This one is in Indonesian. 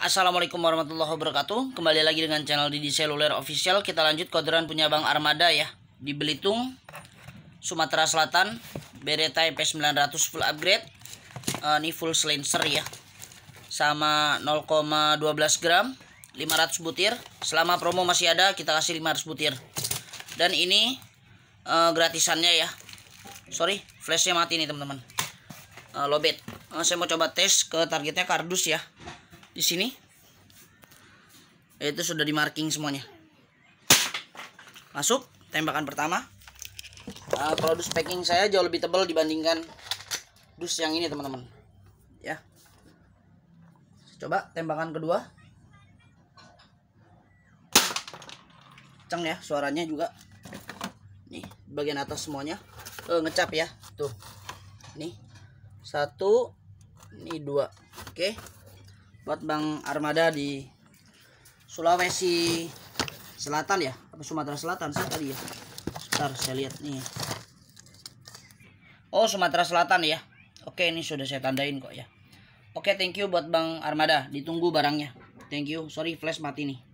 Assalamualaikum warahmatullahi wabarakatuh Kembali lagi dengan channel Didi Seluler Official Kita lanjut kodran punya Bang Armada ya Di Belitung Sumatera Selatan Beretta IP 900 full upgrade uh, Ini full silencer ya Sama 0,12 gram 500 butir Selama promo masih ada kita kasih 500 butir Dan ini uh, gratisannya ya Sorry flashnya mati nih teman-teman uh, Lobet uh, Saya mau coba tes ke targetnya kardus ya di sini itu sudah di marking semuanya masuk tembakan pertama uh, kalau dus packing saya jauh lebih tebal dibandingkan dus yang ini teman-teman ya coba tembakan kedua ceng ya suaranya juga nih bagian atas semuanya uh, ngecap ya tuh nih satu ini dua oke buat Bang Armada di Sulawesi Selatan ya apa Sumatera Selatan sih tadi ya sebentar saya lihat nih Oh Sumatera Selatan ya Oke ini sudah saya tandain kok ya Oke thank you buat Bang Armada ditunggu barangnya thank you sorry flash mati nih